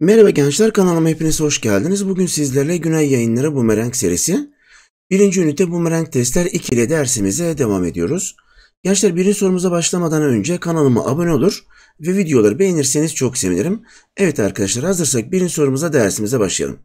Merhaba gençler kanalıma hepiniz hoş geldiniz. Bugün sizlerle Güney Yayınları Bumerang serisi 1. ünite Bumerang Testler 2 ile dersimize devam ediyoruz. Gençler birinci sorumuza başlamadan önce kanalıma abone olur ve videoları beğenirseniz çok sevinirim. Evet arkadaşlar hazırsak birinci sorumuza dersimize başlayalım.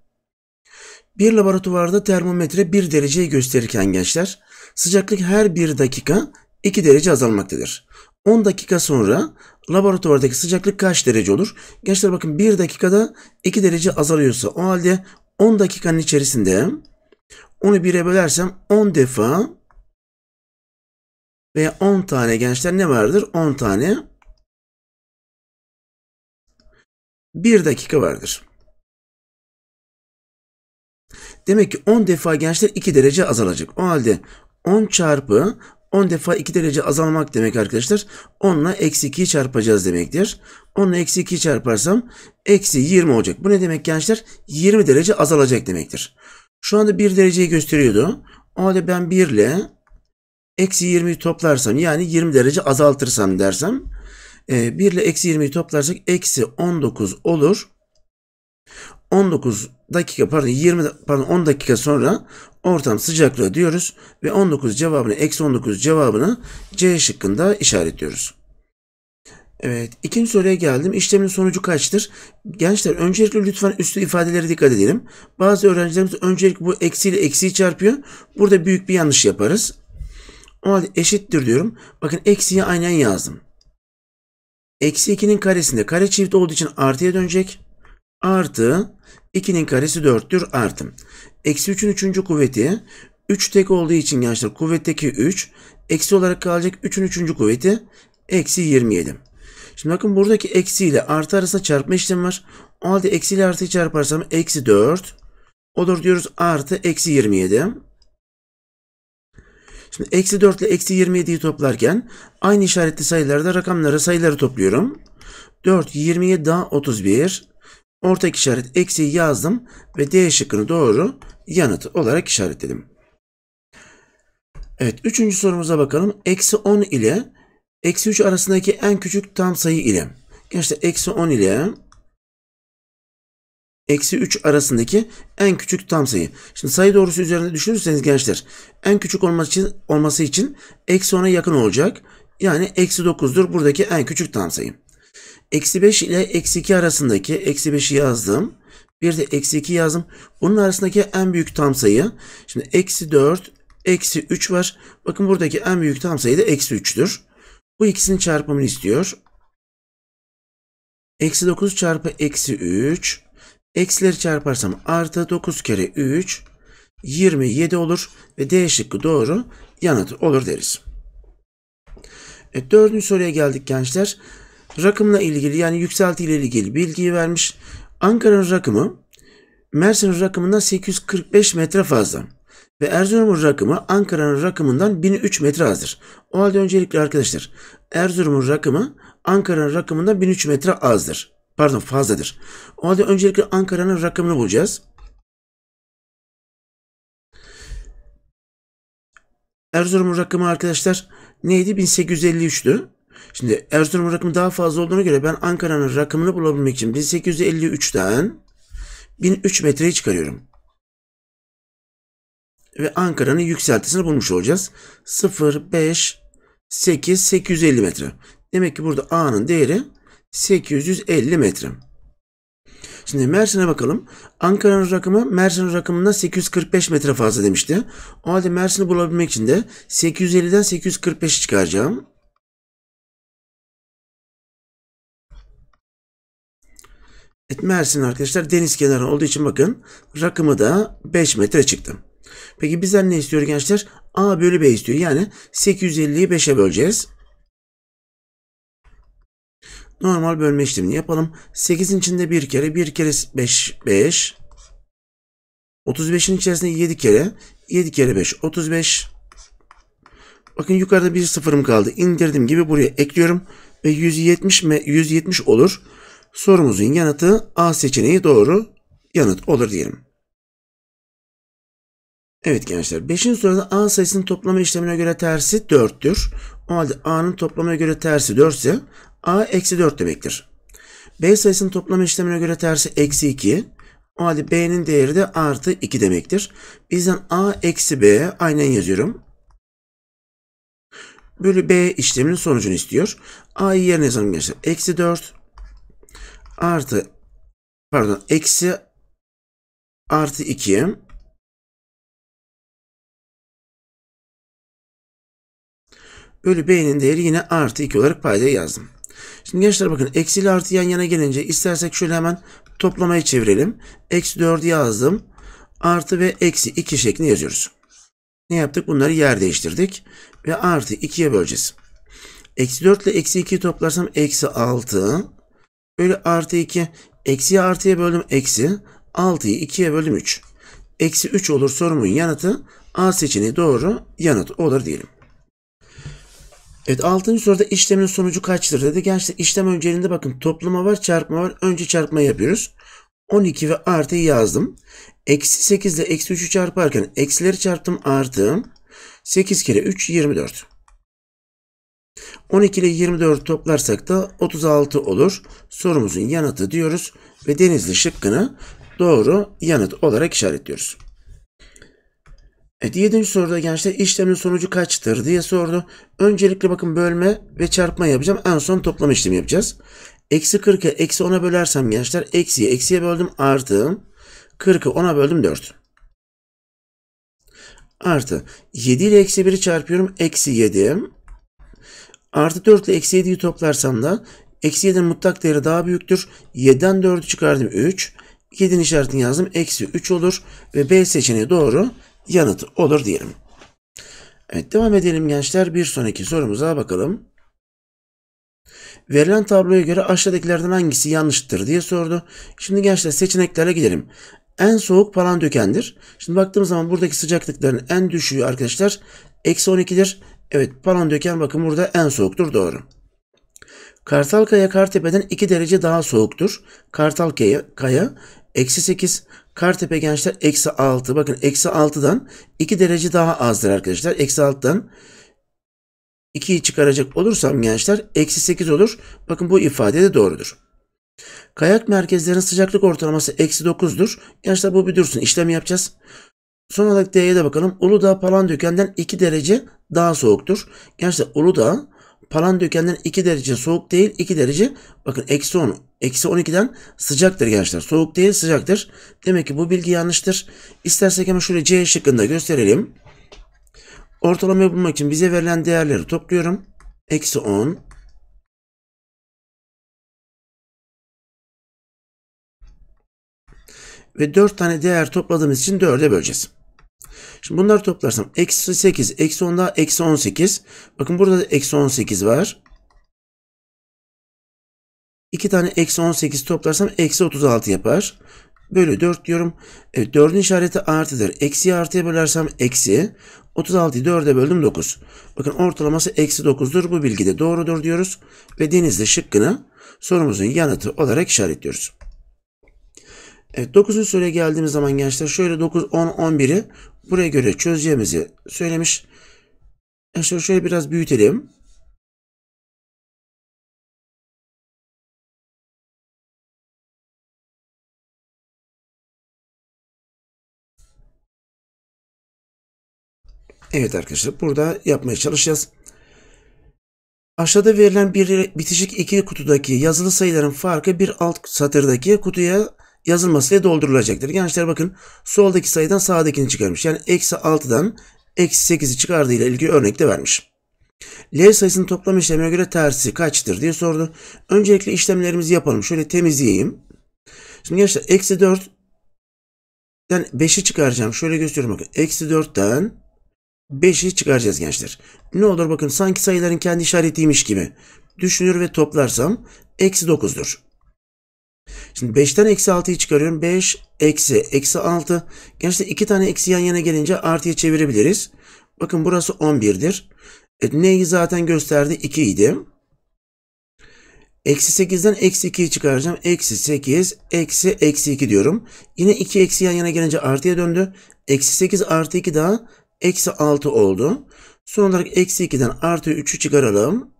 Bir laboratuvarda termometre 1 dereceyi gösterirken gençler sıcaklık her 1 dakika 2 derece azalmaktadır. 10 dakika sonra laboratuvardaki sıcaklık kaç derece olur? Gençler bakın 1 dakikada 2 derece azalıyorsa o halde 10 dakikanın içerisinde onu 1'e bölersem 10 defa veya 10 tane gençler ne vardır? 10 tane 1 dakika vardır. Demek ki 10 defa gençler 2 derece azalacak. O halde 10 çarpı 10 defa 2 derece azalmak demek arkadaşlar. 10 ile eksi 2'yi çarpacağız demektir. 10 ile eksi 2'yi çarparsam eksi 20 olacak. Bu ne demek gençler? 20 derece azalacak demektir. Şu anda 1 dereceyi gösteriyordu. O halde ben 1 ile eksi 20'yi toplarsam yani 20 derece azaltırsam dersem 1 e, ile eksi 20'yi toplarsak eksi 19 olur. 19 dakika pardon 20 pardon 10 dakika sonra ortam sıcaklığı diyoruz ve 19 cevabını eksi 19 cevabını C şıkkında işaretliyoruz. Evet ikinci soruya geldim. İşlemin sonucu kaçtır? Gençler öncelikle lütfen üstü ifadelere dikkat edelim. Bazı öğrencilerimiz öncelik bu eksiyle eksiyi çarpıyor. Burada büyük bir yanlış yaparız. O halde eşittir diyorum. Bakın eksiye aynen yazdım. Eksi 2'nin karesinde kare çift olduğu için artıya dönecek artı 2'nin karesi 4'tür artı. Eksi 3'ün 3. kuvveti 3 tek olduğu için gençler kuvvetteki 3 eksi olarak kalacak 3'ün 3. kuvveti eksi 27. Şimdi bakın buradaki eksi ile artı arasında çarpma işlemi var. O halde eksi ile artıyı çarparsam eksi 4 olur diyoruz artı eksi 27. Şimdi eksi 4 ile eksi 27'yi toplarken aynı işaretli sayılarda rakamları sayıları topluyorum. 4, 27 daha 31 ortak işaret eksiği yazdım ve D şıkkını doğru yanıt olarak işaretledim. Evet üçüncü sorumuza bakalım. Eksi 10 ile eksi 3 arasındaki en küçük tam sayı ile. Gençler eksi 10 ile eksi 3 arasındaki en küçük tam sayı. Şimdi sayı doğrusu üzerinde düşünürseniz gençler en küçük olması için, olması için eksi 10'a yakın olacak. Yani eksi 9'dur buradaki en küçük tam sayı. Eksi 5 ile eksi 2 arasındaki eksi 5'i yazdım. Bir de eksi 2 yazdım. Bunun arasındaki en büyük tam sayı. Şimdi eksi 4, eksi 3 var. Bakın buradaki en büyük tam sayı da eksi 3'tür. Bu ikisinin çarpımını istiyor. Eksi 9 çarpı eksi 3. Eksileri çarparsam artı 9 kere 3. 27 olur ve D şıkkı doğru yanıt olur deriz. E, dördüncü soruya geldik gençler rakımla ilgili yani yükselti ile ilgili bilgiyi vermiş. Ankara'nın rakımı Mersin'in rakımından 845 metre fazla ve Erzurum'un rakımı Ankara'nın rakımından 1003 metre azdır. O halde öncelikle arkadaşlar Erzurum'un rakımı Ankara'nın rakımından 1003 metre azdır. Pardon fazladır. O halde öncelikle Ankara'nın rakımını bulacağız. Erzurum'un rakımı arkadaşlar neydi? 1853'tü. Şimdi Erzurum rakımı daha fazla olduğuna göre ben Ankara'nın rakımını bulabilmek için 1853'ten 1003 metreyi çıkarıyorum. Ve Ankara'nın yükseltisini bulmuş olacağız. 0, 5, 8, 850 metre. Demek ki burada A'nın değeri 850 metre. Şimdi Mersin'e bakalım. Ankara'nın rakımı Mersin'in rakımına 845 metre fazla demişti. O halde Mersin'i bulabilmek için de 850'den 845'i çıkaracağım. Mersin arkadaşlar deniz kenarı olduğu için bakın rakımı da 5 metre çıktı. Peki bizden ne istiyor gençler? A bölü B istiyor. Yani 850'yi 5'e böleceğiz. Normal bölme işlemini yapalım. 8'in içinde 1 kere 1 kere 5 5. 35'in içerisinde 7 kere 7 kere 5 35. Bakın yukarıda bir sıfırım kaldı. İndirdim gibi buraya ekliyorum ve 170 170 olur. Sorumuzun yanıtı A seçeneği doğru yanıt olur diyelim. Evet gençler 5. soruda A sayısının toplama işlemine göre tersi 4'tür. O halde A'nın toplama göre tersi 4 ise A eksi 4 demektir. B sayısının toplama işlemine göre tersi eksi 2. O halde B'nin değeri de artı 2 demektir. Bizden A eksi B aynen yazıyorum. Bölü B işleminin sonucunu istiyor. A'yı yerine yazalım gençler. Eksi 4 artı pardon eksi artı 2 bölü b'nin değeri yine artı 2 olarak paydaya yazdım. Şimdi gençler bakın eksi ile artı yan yana gelince istersek şöyle hemen toplamayı çevirelim. Eksi 4'ü yazdım. Artı ve eksi 2 şeklinde yazıyoruz. Ne yaptık? Bunları yer değiştirdik. Ve artı 2'ye böleceğiz. Eksi 4 ile eksi 2'yi toplarsam eksi 6. Böyle artı 2. Eksiyi artıya böldüm eksi. 6'yı 2'ye böldüm 3. Eksi 3 olur sorumun yanıtı. A seçeneği doğru yanıt olur diyelim. Evet 6. soruda işlemin sonucu kaçtır dedi. Gençler işlem önceliğinde bakın toplama var çarpma var. Önce çarpma yapıyoruz. 12 ve artıyı yazdım. Eksi 8 ile eksi 3'ü çarparken eksileri çarptım artı 8 kere 3 24. 12 ile 24 toplarsak da 36 olur. Sorumuzun yanıtı diyoruz ve Denizli şıkkını doğru yanıt olarak işaretliyoruz. Evet, 7. soruda gençler işlemin sonucu kaçtır diye sordu. Öncelikle bakın bölme ve çarpma yapacağım. En son toplama işlemi yapacağız. Eksi 40'ı eksi 10'a bölersem gençler eksiye eksiye böldüm artı 40'ı 10'a böldüm 4. Artı 7 ile eksi 1'i çarpıyorum eksi 7 Artı 4 ile eksi 7'yi toplarsam da eksi 7'nin mutlak değeri daha büyüktür. 7'den 4'ü çıkardım 3. 7'nin işaretini yazdım. Eksi 3 olur ve B seçeneği doğru yanıt olur diyelim. Evet devam edelim gençler. Bir sonraki sorumuza bakalım. Verilen tabloya göre aşağıdakilerden hangisi yanlıştır diye sordu. Şimdi gençler seçeneklere gidelim. En soğuk palandökendir. Şimdi baktığımız zaman buradaki sıcaklıkların en düşüğü arkadaşlar eksi 12'dir. Evet Palandöken bakın burada en soğuktur doğru. Kartalkaya Kartepe'den 2 derece daha soğuktur. Kartalkaya Kaya eksi 8, Kartepe gençler eksi 6. Bakın eksi 6'dan 2 derece daha azdır arkadaşlar. Eksi 6'dan 2'yi çıkaracak olursam gençler eksi 8 olur. Bakın bu ifade de doğrudur. Kayak merkezlerin sıcaklık ortalaması eksi 9'dur. Gençler bu bir dursun. İşlemi yapacağız. Son olarak D'ye de bakalım. Uludağ Palandöken'den 2 derece daha soğuktur. Gerçekten Uludağ Palandöken'den 2 derece soğuk değil 2 derece bakın eksi 10 eksi 12'den sıcaktır gençler. Soğuk değil sıcaktır. Demek ki bu bilgi yanlıştır. İstersek hemen şöyle C şıkkında gösterelim. Ortalamayı bulmak için bize verilen değerleri topluyorum. Eksi 10 ve 4 tane değer topladığımız için 4'e böleceğiz. Şimdi bunları toplarsam eksi 8, eksi 10 daha eksi 18. Bakın burada da eksi 18 var. İki tane eksi 18 toplarsam eksi 36 yapar. Bölü 4 diyorum. Evet 4'ün işareti artıdır. Eksiyi artıya bölersem eksi. 36'yı 4'e böldüm 9. Bakın ortalaması eksi 9'dur. Bu bilgi de doğrudur diyoruz. Ve denizli şıkkını sorumuzun yanıtı olarak işaretliyoruz. Evet 9. soruya geldiğimiz zaman gençler şöyle 9, 10, 11'i buraya göre çözeceğimizi söylemiş. E, şöyle, şöyle biraz büyütelim. Evet arkadaşlar burada yapmaya çalışacağız. Aşağıda verilen bir bitişik iki kutudaki yazılı sayıların farkı bir alt satırdaki kutuya Yazılması yazılmasıyla doldurulacaktır. Gençler bakın soldaki sayıdan sağdakini çıkarmış. Yani eksi 6'dan eksi 8'i çıkardığıyla ilgili örnek de vermiş. L sayısının toplam işlemine göre tersi kaçtır diye sordu. Öncelikle işlemlerimizi yapalım. Şöyle temizleyeyim. Şimdi gençler eksi 4 yani 5'i çıkaracağım. Şöyle gösteriyorum bakın. Eksi 4'ten 5'i çıkaracağız gençler. Ne olur bakın sanki sayıların kendi işaretiymiş gibi. Düşünür ve toplarsam eksi 9'dur. Şimdi 5'ten eksi 6'yı çıkarıyorum. 5 eksi eksi 6. Gerçekten iki tane eksi yan yana gelince artıya çevirebiliriz. Bakın burası 11'dir. E, neyi zaten gösterdi? 2 idi. Eksi 8'den eksi 2'yi çıkaracağım. Eksi 8, eksi eksi 2 diyorum. Yine 2 eksi yan yana gelince artıya döndü. Eksi 8 artı 2 daha eksi 6 oldu. Son olarak eksi 2'den artı 3'ü çıkaralım.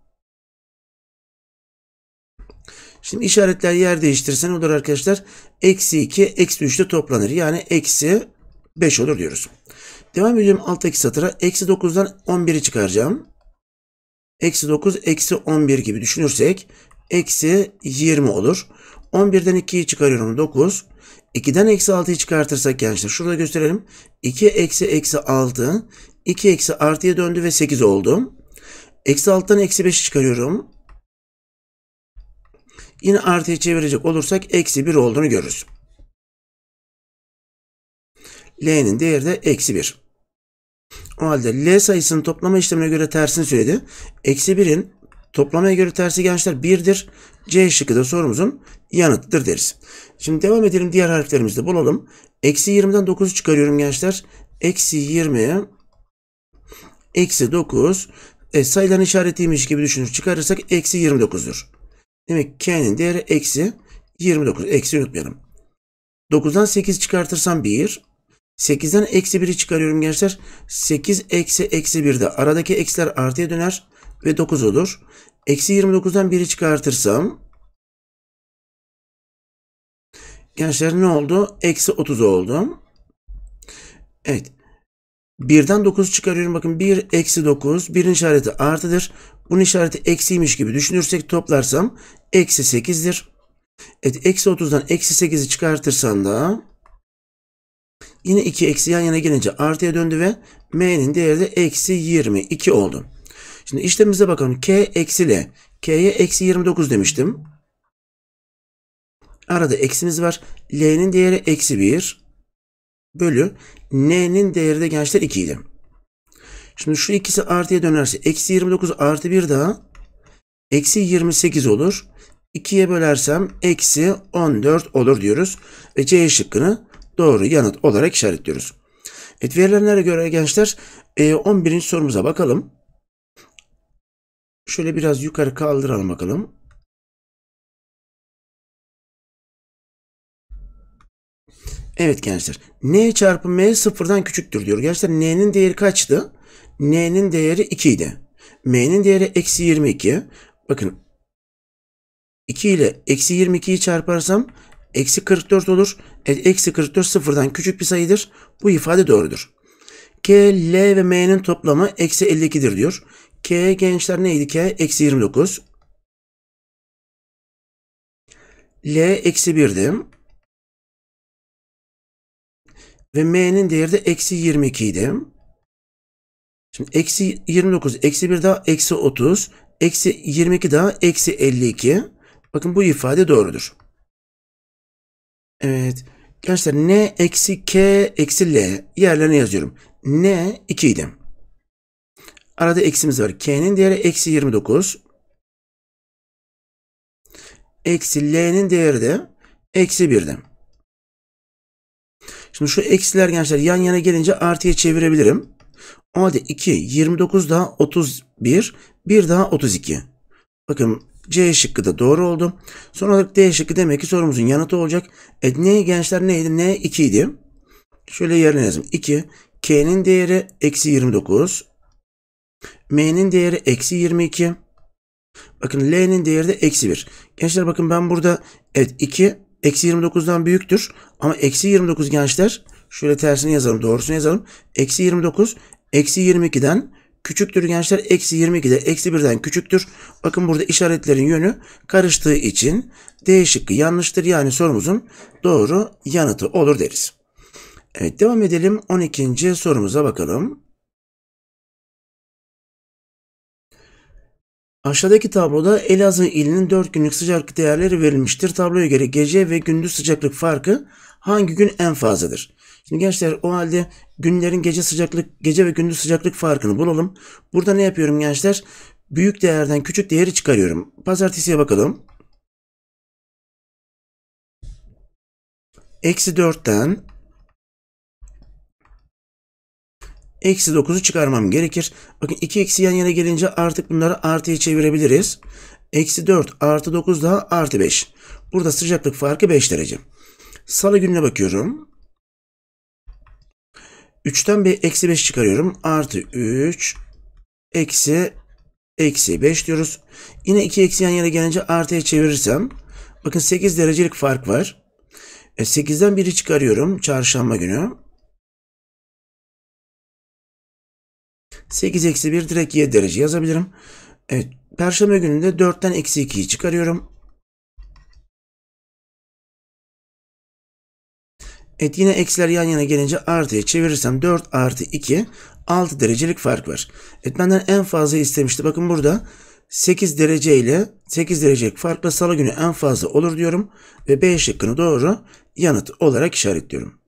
Şimdi işaretler yer değiştirirse ne olur arkadaşlar. Eksi 2, eksi 3 ile toplanır. Yani eksi 5 olur diyoruz. Devam edelim alttaki satıra. Eksi 9'dan 11'i çıkaracağım. Eksi 9, eksi 11 gibi düşünürsek eksi 20 olur. 11'den 2'yi çıkarıyorum 9. 2'den eksi 6'yı çıkartırsak gençler şurada gösterelim. 2 eksi eksi 6. 2 eksi artıya döndü ve 8 oldu. Eksi 6'dan eksi 5'i çıkarıyorum. Yine artıya çevirecek olursak eksi 1 olduğunu görürüz. L'nin değeri de eksi 1. O halde L sayısının toplama işlemine göre tersini söyledi. Eksi 1'in toplamaya göre tersi gençler 1'dir. C şıkkı da sorumuzun yanıtıdır deriz. Şimdi devam edelim diğer harflerimizi de bulalım. Eksi 20'den 9'u çıkarıyorum gençler. Eksi 20 eksi 9 e, sayıların işaretiymiş gibi düşünür çıkarırsak eksi 29'dur. Demek ki k'nin değeri eksi 29. Eksi unutmayalım. 9'dan 8 çıkartırsam 1. 8'den eksi 1'i çıkarıyorum gençler. 8 eksi eksi 1'de aradaki eksiler artıya döner ve 9 olur. Eksi 29'dan 1'i çıkartırsam gençler ne oldu? Eksi 30 oldu. Evet. 1'den 9 çıkarıyorum. Bakın 1 eksi 9. 1'in işareti artıdır. Bunun işareti eksiymiş gibi düşünürsek toplarsam eksi 8'dir. Evet eksi 30'dan eksi 8'i çıkartırsan da yine 2 eksi yan yana gelince artıya döndü ve m'nin değeri de eksi 22 oldu. Şimdi işlemimize bakalım. K eksi L. K'ye eksi 29 demiştim. Arada eksimiz var. L'nin değeri eksi 1 bölü N'nin değeri de gençler 2 idi. Şimdi şu ikisi artıya dönerse eksi 29 artı 1 daha eksi 28 olur. 2'ye bölersem eksi 14 olur diyoruz. Ve C şıkkını doğru yanıt olarak işaretliyoruz. Evet verilenlere göre gençler 11. E, sorumuza bakalım. Şöyle biraz yukarı kaldıralım bakalım. Evet gençler. N çarpı M sıfırdan küçüktür diyor. Gençler N'nin değeri kaçtı? N'nin değeri 2 idi. M'nin değeri eksi 22. Bakın 2 ile eksi 22'yi çarparsam eksi 44 olur. E, eksi 44 sıfırdan küçük bir sayıdır. Bu ifade doğrudur. K, L ve M'nin toplamı eksi 52'dir diyor. K gençler neydi K? Eksi 29. L eksi 1'di. Ve m'nin değeri de eksi 22 idi. Şimdi eksi 29, eksi 1 daha eksi 30, eksi 22 daha eksi 52. Bakın bu ifade doğrudur. Evet. Gençler n eksi k eksi l yerlerine yazıyorum. n 2 idi. Arada eksimiz var. k'nin değeri eksi 29. Eksi l'nin değeri de eksi 1'di. Şimdi şu eksiler gençler yan yana gelince artıya çevirebilirim. O halde 2, 29 daha 31, 1 daha 32. Bakın C şıkkı da doğru oldu. Son olarak D şıkkı demek ki sorumuzun yanıtı olacak. E ne gençler neydi? Ne 2 idi. Şöyle yerine yazayım. 2. K'nin değeri eksi 29. M'nin değeri eksi 22. Bakın L'nin değeri de eksi 1. Gençler bakın ben burada evet 2 Eksi 29'dan büyüktür. Ama eksi 29 gençler şöyle tersini yazalım doğrusunu yazalım. Eksi 29 eksi 22'den küçüktür gençler. Eksi 22'de eksi 1'den küçüktür. Bakın burada işaretlerin yönü karıştığı için D şıkkı yanlıştır. Yani sorumuzun doğru yanıtı olur deriz. Evet devam edelim 12. sorumuza bakalım. Aşağıdaki tabloda Elazığ ilinin 4 günlük sıcaklık değerleri verilmiştir. Tabloya göre gece ve gündüz sıcaklık farkı hangi gün en fazladır? Şimdi gençler o halde günlerin gece sıcaklık, gece ve gündüz sıcaklık farkını bulalım. Burada ne yapıyorum gençler? Büyük değerden küçük değeri çıkarıyorum. Pazartesiye bakalım. Eksi 4'ten Eksi 9'u çıkarmam gerekir. Bakın iki eksi yan yana gelince artık bunları artıya çevirebiliriz. Eksi 4 artı 9 daha artı 5. Burada sıcaklık farkı 5 derece. Salı gününe bakıyorum. 3'ten bir eksi 5 çıkarıyorum. Artı 3 eksi eksi 5 diyoruz. Yine 2 eksi yan yana gelince artıya çevirirsem bakın 8 derecelik fark var. E 8'den 1'i çıkarıyorum çarşamba günü. 8 eksi 1 direkt y derece yazabilirim. Evet. Perşembe günü de 4'ten eksi 2'yi çıkarıyorum. Evet yine eksiler yan yana gelince artıya çevirirsem 4 artı 2 6 derecelik fark var. Evet benden en fazla istemişti. Bakın burada 8 derece ile 8 derecelik farkla salı günü en fazla olur diyorum. Ve B şıkkını doğru yanıt olarak işaretliyorum.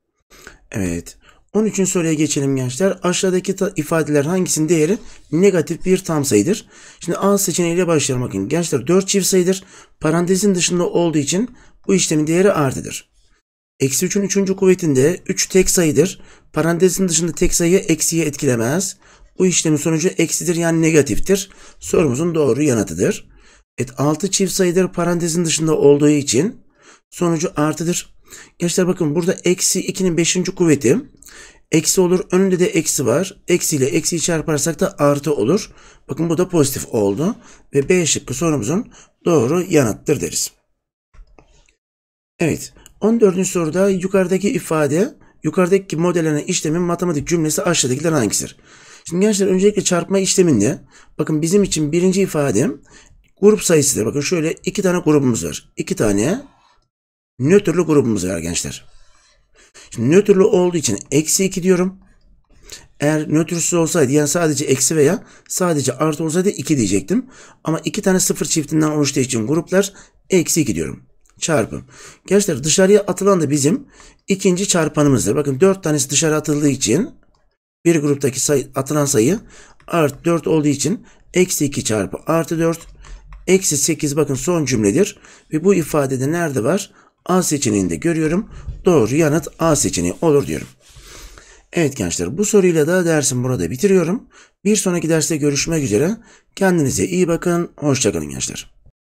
Evet. 13. soruya geçelim gençler. Aşağıdaki ifadeler hangisinin değeri negatif bir tam sayıdır? Şimdi A seçeneğiyle başlayalım bakın. Gençler 4 çift sayıdır. Parantezin dışında olduğu için bu işlemin değeri artıdır. Eksi 3'ün 3. kuvvetinde 3 tek sayıdır. Parantezin dışında tek sayı eksiye etkilemez. Bu işlemin sonucu eksidir yani negatiftir. Sorumuzun doğru yanıtıdır. Evet 6 çift sayıdır parantezin dışında olduğu için sonucu artıdır. Gençler bakın burada eksi 2'nin 5. kuvveti. Eksi olur. Önünde de eksi var. Eksi ile eksiyi çarparsak da artı olur. Bakın bu da pozitif oldu. Ve B şıkkı sorumuzun doğru yanıttır deriz. Evet. 14. soruda yukarıdaki ifade, yukarıdaki modellenen işlemin matematik cümlesi aşağıdakiler hangisidir? Şimdi gençler öncelikle çarpma işleminde bakın bizim için birinci ifade grup sayısıdır. Bakın şöyle iki tane grubumuz var. İki tane nötrlü grubumuz var gençler. Şimdi nötrlü olduğu için eksi 2 diyorum. Eğer nötrsüz olsaydı yani sadece eksi veya sadece artı olsaydı 2 diyecektim. Ama iki tane sıfır çiftinden oluştuğu için gruplar eksi 2 diyorum. çarpım. Gençler dışarıya atılan da bizim ikinci çarpanımızdır. Bakın 4 tanesi dışarı atıldığı için bir gruptaki sayı, atılan sayı artı 4 olduğu için eksi 2 çarpı artı 4 eksi 8 bakın son cümledir. Ve bu ifadede nerede var? A seçeneğinde görüyorum. Doğru yanıt A seçeneği olur diyorum. Evet gençler bu soruyla da dersim burada bitiriyorum. Bir sonraki derste görüşmek üzere. Kendinize iyi bakın. Hoşçakalın gençler.